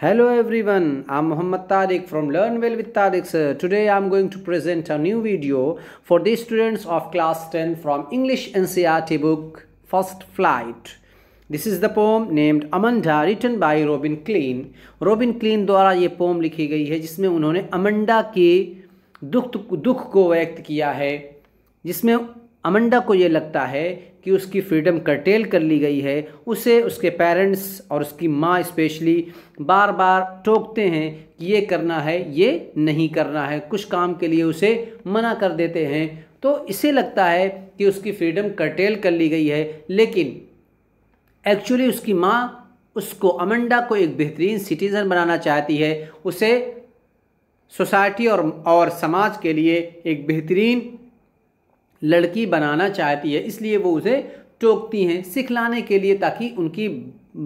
Hello everyone, I'm Muhammad Tariq from Learn Well with Tariq sir. Today I'm going to present a new video for the students of class 10 from English NCRT book First Flight. This is the poem named Amanda written by Robin Klein Robin Klein द्वारा ये pome लिखी गई है जिसमें उन्होंने Amanda के दुख दुख को व्यक्त किया है जिसमें अमंडा को ये लगता है कि उसकी फ्रीडम कर्टेल कर ली गई है उसे उसके पेरेंट्स और उसकी माँ स्पेशली बार बार टोकते हैं कि ये करना है ये नहीं करना है कुछ काम के लिए उसे मना कर देते हैं तो इसे लगता है कि उसकी फ्रीडम कर्टेल कर ली गई है लेकिन एक्चुअली उसकी माँ उसको अमंडा को एक बेहतरीन सिटीज़न बनाना चाहती है उसे सोसाइटी और और समाज के लिए एक बेहतरीन लड़की बनाना चाहती है इसलिए वो उसे टोकती हैं सिखलाने के लिए ताकि उनकी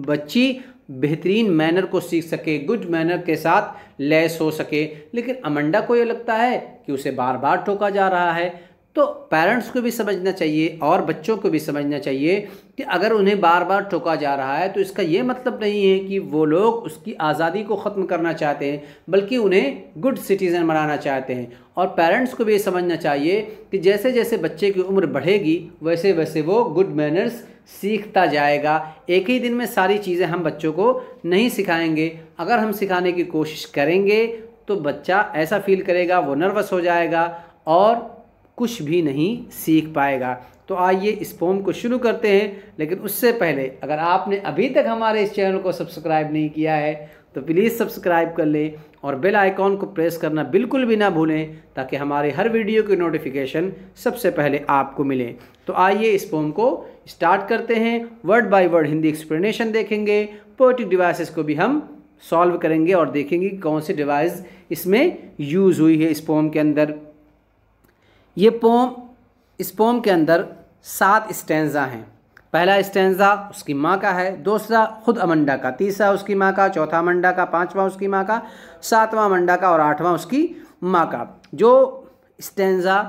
बच्ची बेहतरीन मैनर को सीख सके गुड मैनर के साथ लैस हो सके लेकिन अमंडा को ये लगता है कि उसे बार बार टोका जा रहा है तो पेरेंट्स को भी समझना चाहिए और बच्चों को भी समझना चाहिए कि अगर उन्हें बार बार टोका जा रहा है तो इसका ये मतलब नहीं है कि वो लोग उसकी आज़ादी को ख़त्म करना चाहते हैं बल्कि उन्हें गुड सिटीज़न बनाना चाहते हैं और पेरेंट्स को भी ये समझना चाहिए कि जैसे जैसे बच्चे की उम्र बढ़ेगी वैसे वैसे वो गुड मैनर्स सीखता जाएगा एक ही दिन में सारी चीज़ें हम बच्चों को नहीं सिखाएंगे अगर हम सिखाने की कोशिश करेंगे तो बच्चा ऐसा फील करेगा वो नर्वस हो जाएगा और कुछ भी नहीं सीख पाएगा तो आइए इस पोम को शुरू करते हैं लेकिन उससे पहले अगर आपने अभी तक हमारे इस चैनल को सब्सक्राइब नहीं किया है तो प्लीज़ सब्सक्राइब कर लें और बेल आइकॉन को प्रेस करना बिल्कुल भी ना भूलें ताकि हमारे हर वीडियो की नोटिफिकेशन सबसे पहले आपको मिले तो आइए इस पोम को स्टार्ट करते हैं word by word Hindi explanation देखेंगे पोइटिक डिवाइसेस को भी हम सॉल्व करेंगे और देखेंगे कौन सी डिवाइस इसमें यूज़ हुई है इस पोम के अंदर ये पोम इस पोम के अंदर सात स्टेंजा हैं पहला स्टेंजा उसकी माँ का है दूसरा खुद अमंडा का तीसरा उसकी माँ का चौथा अमंडा का पांचवा उसकी माँ का सातवां अमंडा का और आठवां उसकी माँ का जो स्टेंजा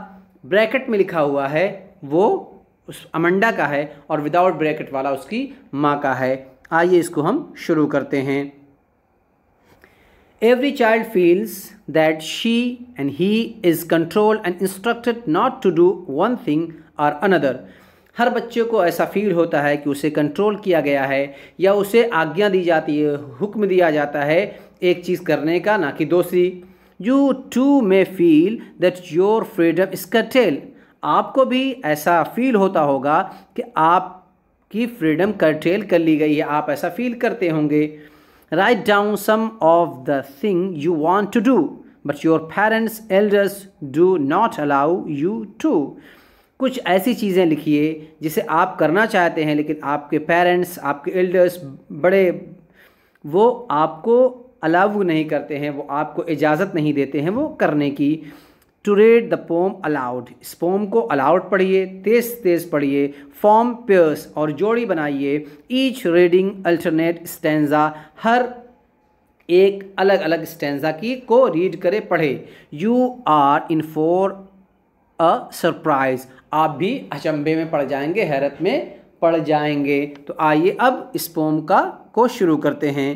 ब्रैकेट में लिखा हुआ है वो उस अमंडा का है और विदाउट ब्रैकेट वाला उसकी माँ का है आइए इसको हम शुरू करते हैं Every child feels that she and he is controlled and instructed not to do one thing or another. हर बच्चे को ऐसा फील होता है कि उसे कंट्रोल किया गया है या उसे आज्ञा दी जाती है हुक्म दिया जाता है एक चीज़ करने का ना कि दूसरी you too may feel that your freedom is curtail आपको भी ऐसा फील होता होगा कि आपकी फ्रीडम कर्टेल कर ली गई है आप ऐसा फील करते होंगे Write down some of the thing you want to do, but your parents, elders do not allow you to. कुछ ऐसी चीज़ें लिखिए जिसे आप करना चाहते हैं लेकिन आपके पेरेंट्स आपके एल्डर्स बड़े वो आपको अलाउ नहीं करते हैं वो आपको इजाज़त नहीं देते हैं वो करने की to read the poem aloud इस पोम को अलाउड पढ़िए तेज तेज पढ़िए फॉर्म पेयर्स और जोड़ी बनाइए ईच रीडिंग अल्टरनेट स्टेंजा हर एक अलग अलग स्टेंजा की को रीड करे पढ़े you are in for a surprise आप भी अचंभे में पड़ जाएंगे हैरत में पड़ जाएंगे तो आइए अब इस पोम का को शुरू करते हैं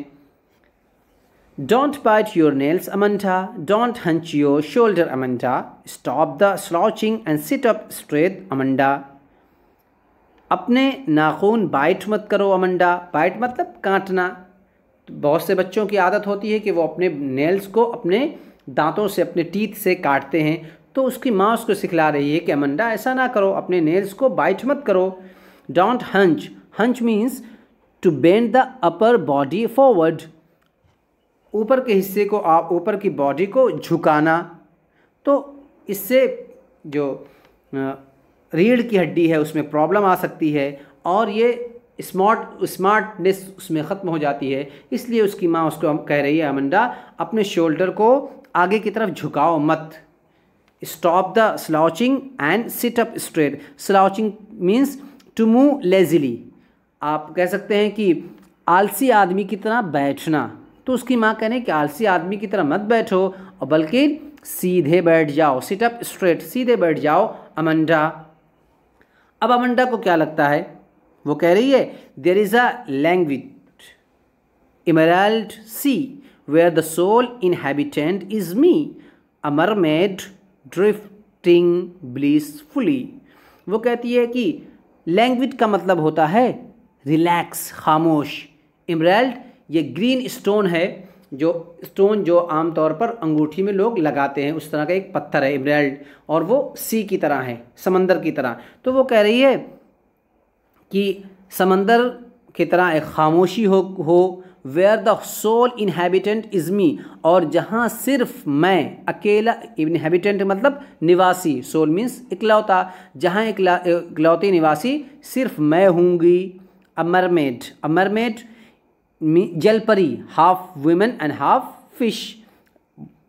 Don't bite your nails, Amanda. Don't hunch your shoulder, Amanda. Stop the slouching and sit up straight, Amanda. अपने नाखून बाइट मत करो अमंडा बाइट मतलब काटना तो बहुत से बच्चों की आदत होती है कि वो अपने नेल्स को अपने दांतों से अपने टीथ से काटते हैं तो उसकी माँ उसको सिखला रही है कि अमंडा ऐसा ना करो अपने नेल्स को बाइट मत करो don't hunch hunch means to bend the upper body forward ऊपर के हिस्से को आप ऊपर की बॉडी को झुकाना तो इससे जो रीढ़ की हड्डी है उसमें प्रॉब्लम आ सकती है और ये स्मार्ट स्मार्टनेस उसमें ख़त्म हो जाती है इसलिए उसकी माँ उसको कह रही है अमंडा अपने शोल्डर को आगे की तरफ झुकाओ मत stop the slouching and sit up straight slouching means to move lazily आप कह सकते हैं कि आलसी आदमी की तरह बैठना तो उसकी माँ कहने कि आलसी आदमी की तरह मत बैठो और बल्कि सीधे बैठ जाओ सिट अप स्ट्रेट सीधे बैठ जाओ अमंडा अब अमंडा को क्या लगता है वो कह रही है there is a language emerald sea where the sole inhabitant is me a mermaid drifting blissfully वो कहती है कि लैंग्वेज का मतलब होता है रिलैक्स खामोश इमरल्ड ये ग्रीन स्टोन है जो स्टोन जो आमतौर पर अंगूठी में लोग लगाते हैं उस तरह का एक पत्थर है इब्रैल्ड और वो सी की तरह है समंदर की तरह तो वो कह रही है कि समंदर की तरह एक खामोशी हो हो where the sole inhabitant is me और जहाँ सिर्फ मैं अकेला इन्हेबिटेंट मतलब निवासी सोल मीन्स इकलौता जहाँ इकलौती निवासी सिर्फ मैं हूँगी अमरमेड अमरमेड जलपरी half women and half fish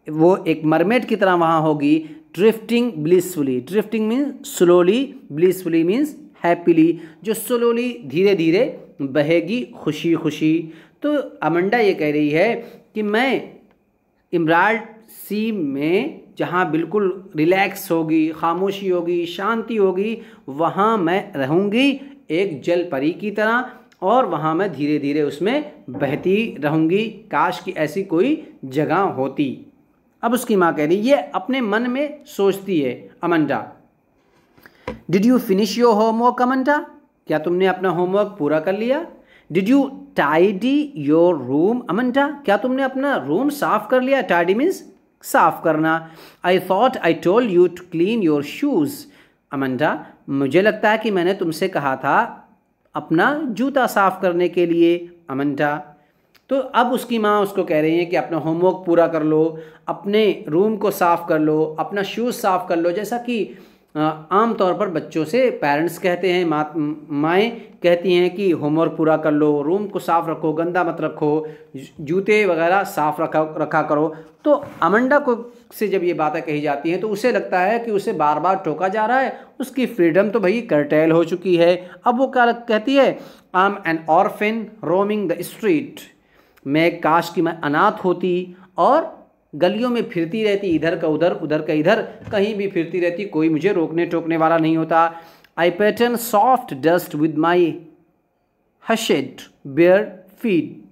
वो एक मरमेट की तरह वहाँ होगी drifting blissfully drifting means slowly blissfully means happily जो स्लोली धीरे धीरे बहेगी खुशी खुशी तो अमंडा ये कह रही है कि मैं इमराल्ड सी में जहाँ बिल्कुल रिलैक्स होगी खामोशी होगी शांति होगी वहाँ मैं रहूँगी एक जल परी की तरह और वहाँ मैं धीरे धीरे उसमें बहती रहूँगी काश की ऐसी कोई जगह होती अब उसकी माँ कह रही ये अपने मन में सोचती है Amanda did you finish your homework Amanda क्या तुमने अपना होमवर्क पूरा कर लिया did you tidy your room Amanda क्या तुमने अपना रूम साफ कर लिया टाइडी मीन्स साफ करना I thought I told you to clean your shoes Amanda मुझे लगता है कि मैंने तुमसे कहा था अपना जूता साफ़ करने के लिए अमंटा तो अब उसकी माँ उसको कह रही है कि अपना होमवर्क पूरा कर लो अपने रूम को साफ़ कर लो अपना शूज़ साफ़ कर लो जैसा कि आम तौर पर बच्चों से पेरेंट्स कहते हैं मा माएँ कहती हैं कि होमवर्क पूरा कर लो रूम को साफ़ रखो गंदा मत रखो जूते वगैरह साफ़ रखा रखा करो तो अमंडा को से जब ये बातें कही जाती हैं तो उसे लगता है कि उसे बार बार टोका जा रहा है उसकी फ्रीडम तो भाई करटेल हो चुकी है अब वो क्या कहती है I'm an orphan roaming the street मैं काश कि मैं अनाथ होती और गलियों में फिरती रहती इधर का उधर उधर का इधर कहीं भी फिरती रहती कोई मुझे रोकने टोकने वाला नहीं होता I pattern soft dust with my hushed bare feet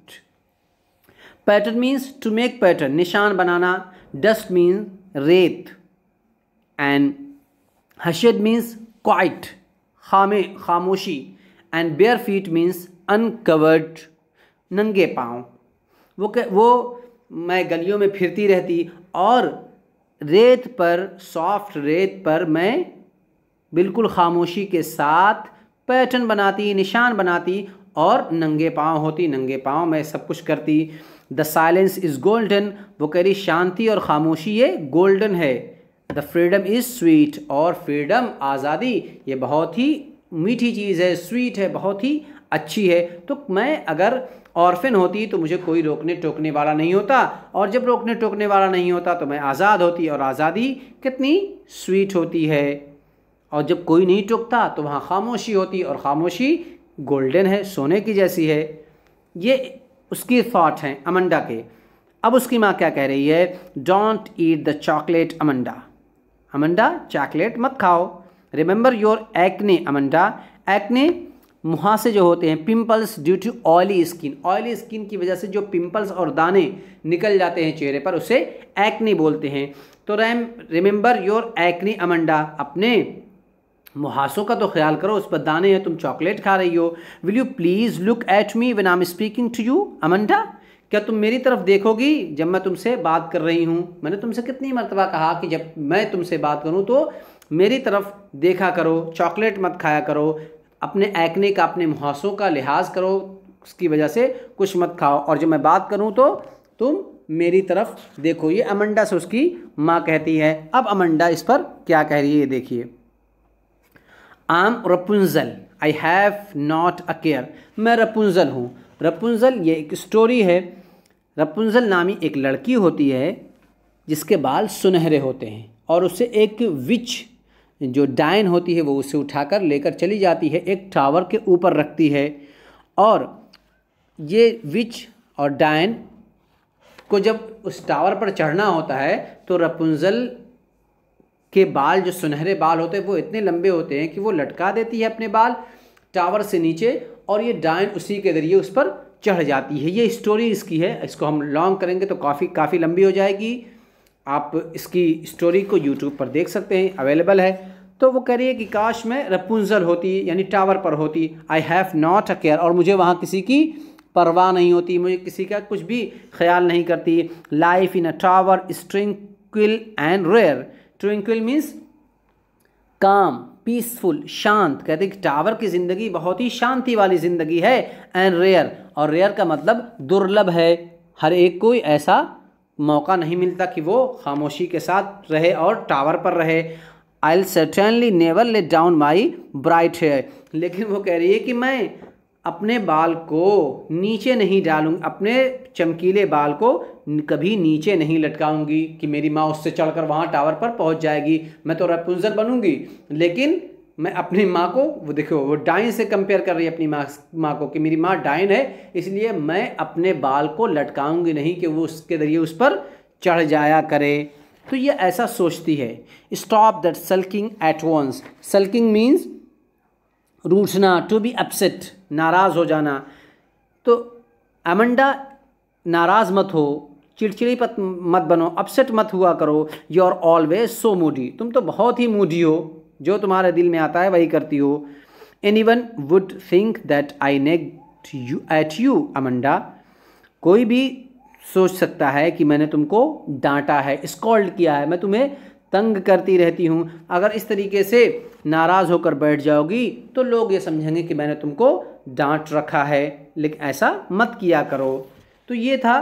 pattern means to make pattern निशान बनाना डस्ट मीन्स रेत एंड हशेड मीन्स क्वाइट खामे खामोशी and bare feet means uncovered नंगे पाँव वो वो मैं गलियों में फिरती रहती और रेत पर सॉफ्ट रेत पर मैं बिल्कुल खामोशी के साथ पैटर्न बनाती निशान बनाती और नंगे पाँव होती नंगे पाँव मैं सब कुछ करती द साइलेंस इज़ गोल्डन वो कह रही शांति और खामोशी ये गोल्डन है द फ्रीडम इज़ स्वीट और फ्रीडम आज़ादी ये बहुत ही मीठी चीज़ है स्वीट है बहुत ही अच्छी है तो मैं अगर ऑर्फिन होती तो मुझे कोई रोकने टोकने वाला नहीं होता और जब रोकने टोकने वाला नहीं होता तो मैं आज़ाद होती और आज़ादी कितनी स्वीट होती है और जब कोई नहीं टोकता तो वहाँ खामोशी होती और खामोशी गोल्डन है सोने की जैसी है ये उसकी थाट हैं अमंडा के अब उसकी माँ क्या कह रही है don't eat the chocolate Amanda Amanda chocolate मत खाओ remember your acne Amanda acne मुहासे जो होते हैं pimples due to oily skin oily skin की वजह से जो पिंपल्स और दाने निकल जाते हैं चेहरे पर उसे एक्नी बोलते हैं तो रैम रिमेंबर योर एक्नी अमंडा अपने मुहासों का तो ख्याल करो उस पर दाने हैं तुम चॉकलेट खा रही हो will you please look at me when I am speaking to you Amanda क्या तुम मेरी तरफ देखोगी जब मैं तुमसे बात कर रही हूँ मैंने तुमसे कितनी मरतबा कहा कि जब मैं तुमसे बात करूँ तो मेरी तरफ देखा करो चॉकलेट मत खाया करो अपने ऐकने का अपने मुहासों का लिहाज करो उसकी वजह से कुछ मत खाओ और जब मैं बात करूँ तो तुम मेरी तरफ देखो ये अमंडा से उसकी माँ कहती है अब अमंडा इस पर क्या कह रही है ये देखिए I'm Rapunzel I have not a care मैं रपुंजल हूँ रपुंजल ये एक स्टोरी है रपुंजल नामी एक लड़की होती है जिसके बाल सुनहरे होते हैं और उसे एक विच जो डाइन होती है वो उसे उठाकर लेकर चली जाती है एक टावर के ऊपर रखती है और ये विच और डायन को जब उस टावर पर चढ़ना होता है तो रपुंजल के बाल जो सुनहरे बाल होते हैं वो इतने लंबे होते हैं कि वो लटका देती है अपने बाल टावर से नीचे और ये डायन उसी के ज़रिए उस पर चढ़ जाती है ये स्टोरी इसकी है इसको हम लॉन्ग करेंगे तो काफ़ी काफ़ी लंबी हो जाएगी आप इसकी स्टोरी को यूट्यूब पर देख सकते हैं अवेलेबल है तो वो कह रही है कि काश मैं रपुंजल होती यानी टावर पर होती I have not a care और मुझे वहाँ किसी की परवाह नहीं होती मुझे किसी का कुछ भी ख्याल नहीं करती life in a tower is and rare tranquil means calm peaceful शांत कहते हैं कि टावर की ज़िंदगी बहुत ही शांति वाली ज़िंदगी है एंड रेयर और रेयर का मतलब दुर्लभ है हर एक कोई ऐसा मौका नहीं मिलता कि वो खामोशी के साथ रहे और टावर पर रहे I certainly never let down my bright hair लेकिन वो कह रही है कि मैं अपने बाल को नीचे नहीं डालूंगी अपने चमकीले बाल को कभी नीचे नहीं लटकाऊंगी कि मेरी माँ उससे चढ़कर वहाँ टावर पर पहुँच जाएगी मैं तो रपुंजर बनूंगी लेकिन मैं अपनी माँ को वो देखो वो डाइन से कंपेयर कर रही है अपनी माँ माँ को कि मेरी माँ डाइन है इसलिए मैं अपने बाल को लटकाऊंगी नहीं कि वो उसके जरिए उस पर चढ़ जाया करे तो ये ऐसा सोचती है stop that sulking at once sulking means रूठना टू बी अपसेट नाराज़ हो जाना तो अमंडा नाराज़ मत हो चिड़चिड़ी पत मत बनो अपसेट मत हुआ करो you are always so moody तुम तो बहुत ही मूडी हो जो तुम्हारे दिल में आता है वही करती हो anyone would think that I nagged you at you Amanda कोई भी सोच सकता है कि मैंने तुमको डांटा है स्कॉल्ड किया है मैं तुम्हें तंग करती रहती हूँ अगर इस तरीके से नाराज़ होकर बैठ जाओगी तो लोग ये समझेंगे कि मैंने तुमको डांट रखा है लेकिन ऐसा मत किया करो तो ये था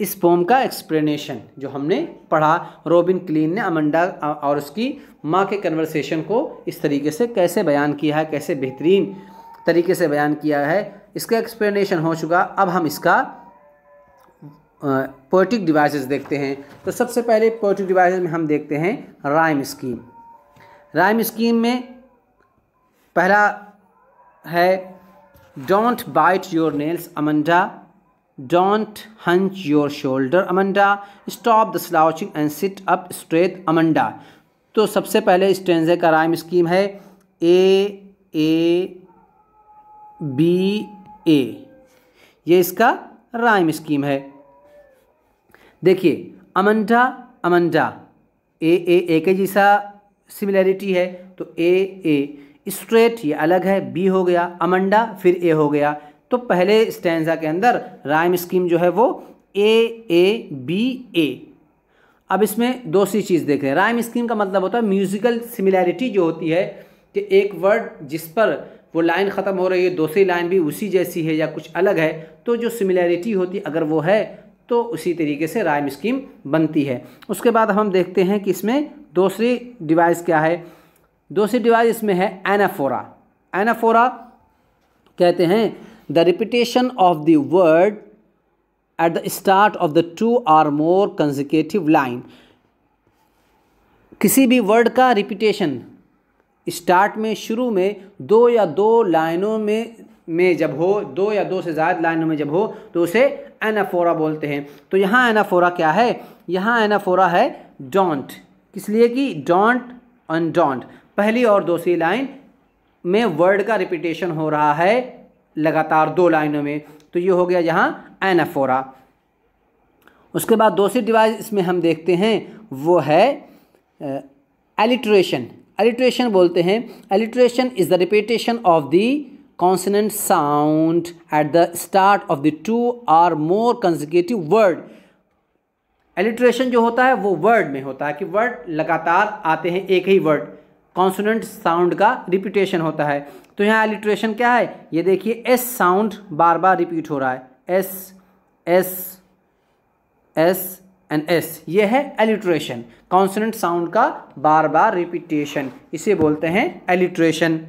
इस पोम का एक्सप्लेनेशन जो हमने पढ़ा रॉबिन क्लीन ने अमंडा और उसकी माँ के कन्वर्सेशन को इस तरीके से कैसे बयान किया है कैसे बेहतरीन तरीके से बयान किया है इसका एक्सप्लेनेशन हो चुका अब हम इसका पोइटिक डिवाइसेस देखते हैं तो सबसे पहले पोइटिक डिवाइसेस में हम देखते हैं राइम स्कीम राइम स्कीम में पहला है don't bite your nails Amanda Don't hunch your shoulder, Amanda. Stop the slouching and sit up straight, Amanda. तो सबसे पहले स्टेंजे का राइम स्कीम है ए ए बी ए ये इसका राइम स्कीम है देखिए अमंडा अमंडा ए ए ए के जैसा सिमिलैरिटी है तो ए ए स्ट्रेट ये अलग है बी हो गया अमंडा फिर ए हो गया तो पहले स्टैंडा के अंदर राइम स्कीम जो है वो ए ए बी ए अब इसमें दूसरी चीज़ देख रहे हैं राइम स्कीम का मतलब होता है म्यूज़िकल सिमिलैरिटी जो होती है कि एक वर्ड जिस पर वो लाइन ख़त्म हो रही है दूसरी लाइन भी उसी जैसी है या कुछ अलग है तो जो सिमिलैरिटी होती है अगर वो है तो उसी तरीके से राइम स्कीम बनती है उसके बाद हम देखते हैं कि इसमें दूसरी डिवाइस क्या है दूसरी डिवाइस इसमें है एनाफोरा एनाफोरा कहते हैं the repetition of the word at the start of the two or more consecutive line किसी भी वर्ड का रिपीटेशन स्टार्ट में शुरू में दो या दो लाइनों में में जब हो दो या दो से ज़्यादा लाइनों में जब हो तो उसे एनाफोरा बोलते हैं तो यहाँ एनाफोरा क्या है यहाँ एनाफोरा है डोंट इसलिए कि डोंट डोंट पहली और दूसरी लाइन में वर्ड का रिपीटेशन हो रहा है लगातार दो लाइनों में तो ये हो गया यहाँ एनाफोरा उसके बाद दूसरी डिवाइस इसमें हम देखते हैं वो है एलिट्रेशन एलिट्रेशन बोलते हैं alliteration is the repetition of the consonant sound at the start of the two or more consecutive word alliteration जो होता है वो वर्ड में होता है कि वर्ड लगातार आते हैं एक ही वर्ड कॉन्सोनेंट साउंड का रिपीटेशन होता है तो यहाँ एलिट्रेशन क्या है ये देखिए एस साउंड बार बार रिपीट हो रहा है S S S and S ये है एलिट्रेशन कॉन्सनेंट साउंड का बार बार रिपीटेशन इसे बोलते हैं एलिट्रेशन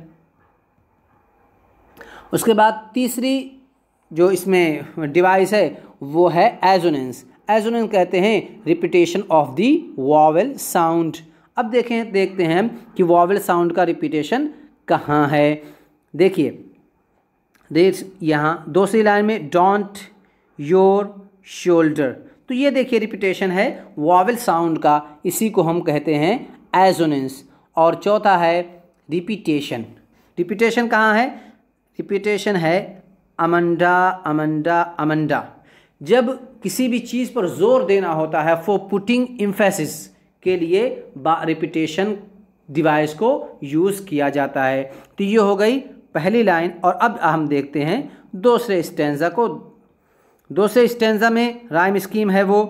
उसके बाद तीसरी जो इसमें डिवाइस है वो है एजोनेंस एजोनेंस कहते हैं repetition of the vowel sound अब देखें देखते हैं कि वॉवल साउंड का रिपीटेशन कहाँ है देखिए देख यहाँ दूसरी लाइन में डोंट योर शोल्डर तो ये देखिए रिपीटेशन है वॉवल साउंड का इसी को हम कहते हैं एजोनेंस और चौथा है रिपीटेशन रिपीटेशन कहाँ है रिपीटेशन है अमंडा अमंडा अमंडा जब किसी भी चीज़ पर जोर देना होता है फॉर पुटिंग इम्फेसिस के लिए रिपीटेशन डिवाइस को यूज़ किया जाता है तो ये हो गई पहली लाइन और अब हम देखते हैं दूसरे स्टेंजा को दूसरे स्टेंजा में राइम स्कीम है वो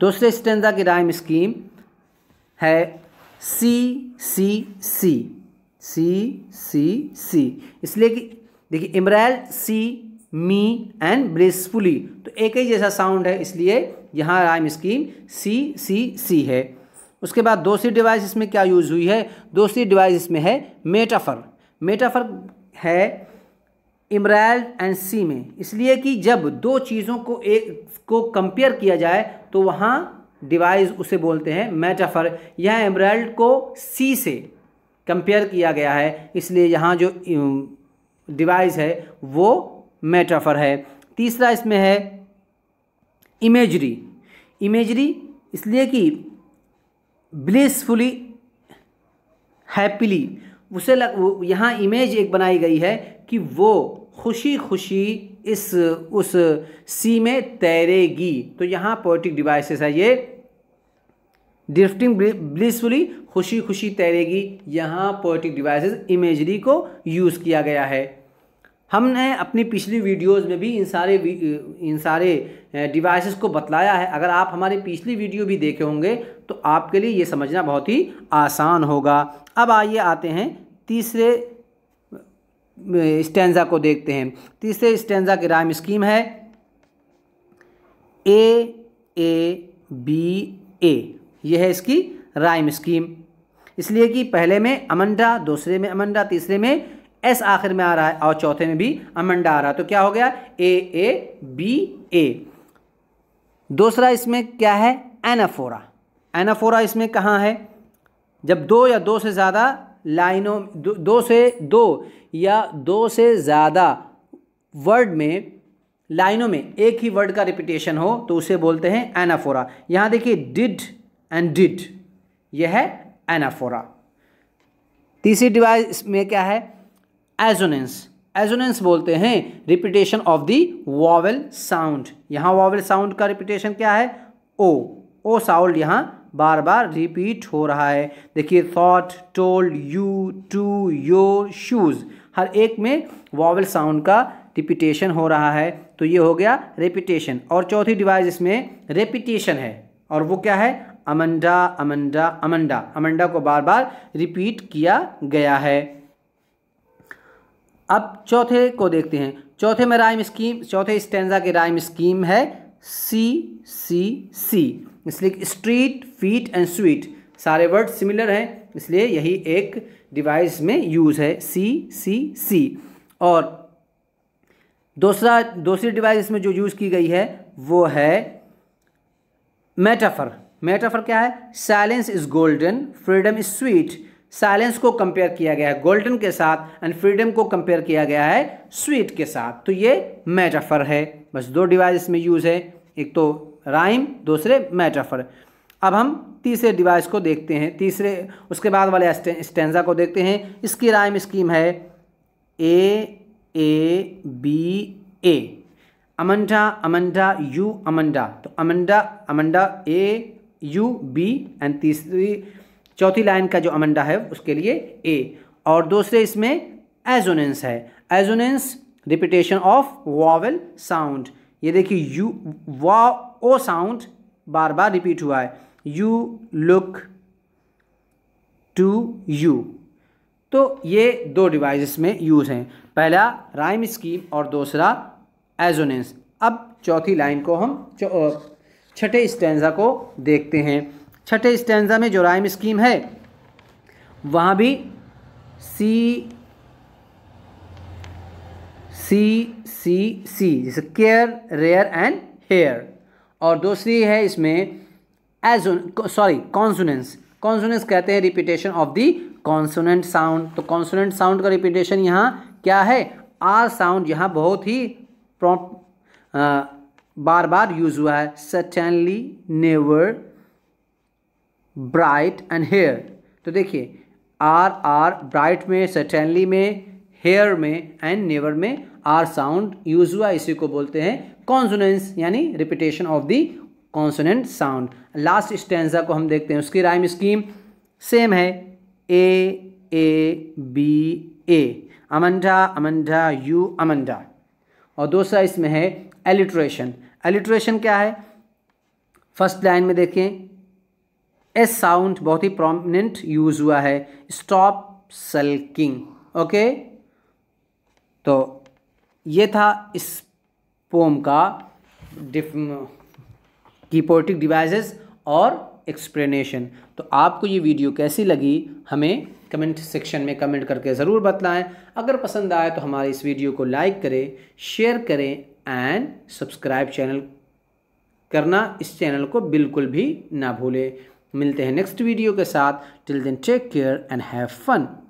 दूसरे स्टेंजा की राइम स्कीम है C C C C C C इसलिए कि देखिए इमरैल सी मी एंड ब्रेसफुली तो एक ही जैसा साउंड है इसलिए यहाँ राइम स्कीम सी सी सी है उसके बाद दूसरी डिवाइस इसमें क्या यूज़ हुई है दूसरी डिवाइस इसमें है मेटाफर मेटाफर है इमराल्ड एंड सी में इसलिए कि जब दो चीज़ों को एक को कंपेयर किया जाए तो वहाँ डिवाइस उसे बोलते हैं मेटाफर यह एमराल्ड को सी से कंपेयर किया गया है इसलिए यहाँ जो डिवाइस um, है वो मेटाफर है तीसरा इसमें है इमेजरी इमेजरी इसलिए कि ब्लिसफुली हैप्पीली उसे लग यहाँ इमेज एक बनाई गई है कि वो खुशी खुशी इस उस सी में तैरेगी तो यहाँ पोइटिक डिवाइसेस है ये ड्रिफ्टिंग ब्लिसफुली खुशी खुशी तैरेगी यहाँ पोइटिक डिवाइसेस इमेजरी को यूज़ किया गया है हमने अपनी पिछली वीडियोस में भी इन सारे इन सारे डिवाइसेस को बतलाया है अगर आप हमारी पिछली वीडियो भी देखे होंगे तो आपके लिए ये समझना बहुत ही आसान होगा अब आइए आते हैं तीसरे स्टैंडा को देखते हैं तीसरे स्टैंडा की राम स्कीम है ए ए बी ए यह है इसकी राइम स्कीम इसलिए कि पहले में अमंडा दूसरे में अमंडा तीसरे में एस आखिर में आ रहा है और चौथे में भी अमंडा आ रहा है तो क्या हो गया ए ए बी ए दूसरा इसमें क्या है एनाफोरा एनाफोरा इसमें कहाँ है जब दो या दो से ज़्यादा लाइनों दो, दो से दो या दो से ज़्यादा वर्ड में लाइनों में एक ही वर्ड का रिपीटेशन हो तो उसे बोलते हैं एनाफोरा यहाँ देखिए डिड एंड डिड यह है एनाफोरा तीसरी डिवाइस में क्या है एजोनेंस एजोनेंस बोलते हैं repetition of the vowel sound यहाँ वॉवल साउंड का रिपीटेशन क्या है ओ ओ साउंड यहाँ बार बार रिपीट हो रहा है देखिए thought told you to your shoes हर एक में वॉवल साउंड का रिपीटेशन हो रहा है तो ये हो गया रिपीटेशन और चौथी डिवाइस इसमें रिपीटेशन है और वो क्या है अमंडा अमंडा अमंडा अमंडा को बार बार रिपीट किया गया है अब चौथे को देखते हैं चौथे में राइम स्कीम चौथे स्टेंजा की राइम स्कीम है सी सी सी इसलिए स्ट्रीट फीट एंड स्वीट सारे वर्ड सिमिलर हैं इसलिए यही एक डिवाइस में यूज़ है सी सी सी और दूसरा दूसरी डिवाइस इसमें जो यूज़ की गई है वो है मेटाफर मेटाफर क्या है silence is golden freedom is sweet silence को कंपेयर किया गया है गोल्डन के साथ एंड फ्रीडम को कंपेयर किया गया है स्वीट के साथ तो ये मेटाफर है बस दो डिवाइस इसमें यूज़ है एक तो राइम दूसरे मेटाफर अब हम तीसरे डिवाइस को देखते हैं तीसरे उसके बाद वाले स्टेंजा को देखते हैं इसकी राइम स्कीम है A A B A Amanda Amanda you Amanda तो Amanda Amanda A you B and तीसरी चौथी लाइन का जो अमंडा है उसके लिए ए और दूसरे इसमें एजोनेंस है assonance repetition of vowel sound ये देखिए यू वा ओ साउंड बार बार रिपीट हुआ है यू लुक टू यू तो ये दो डिवाइसेस में यूज़ हैं पहला राइम स्कीम और दूसरा एजोनेंस अब चौथी लाइन को हम छठे स्टेंजा को देखते हैं छठे स्टेंजा में जो राइम स्कीम है वहाँ भी सी सी सी सी जैसे केयर रेयर एंड हेयर और दूसरी है इसमें एज सॉरी कॉन्सोनेंस कॉन्सोनेंस कहते हैं repetition of the consonant sound तो कॉन्सुनेंट साउंड का रिपीटेशन यहाँ क्या है आर साउंड यहाँ बहुत ही प्रॉप बार बार यूज हुआ है certainly never bright and hair तो देखिए आर आर ब्राइट में सटनली में हेयर में एंड नेवर में आर साउंड यूजुआ इसी को बोलते हैं कॉन्सोनेंस यानी repetition of the consonant sound last stanza को हम देखते हैं उसकी राइम स्कीम सेम है A A B A Amanda Amanda you Amanda और दूसरा इसमें है एलिट्रेशन एलिट्रेशन क्या है फर्स्ट लाइन में देखें एस साउंड बहुत ही प्रोमिनेंट यूज हुआ है स्टॉप सल्किंग ओके तो ये था इस पोम का डिफ की पोइटिक डिवाइसेस और एक्सप्लेनेशन तो आपको ये वीडियो कैसी लगी हमें कमेंट सेक्शन में कमेंट करके ज़रूर बताएं अगर पसंद आए तो हमारे इस वीडियो को लाइक करें शेयर करें एंड सब्सक्राइब चैनल करना इस चैनल को बिल्कुल भी ना भूलें मिलते हैं नेक्स्ट वीडियो के साथ till then take care and have fun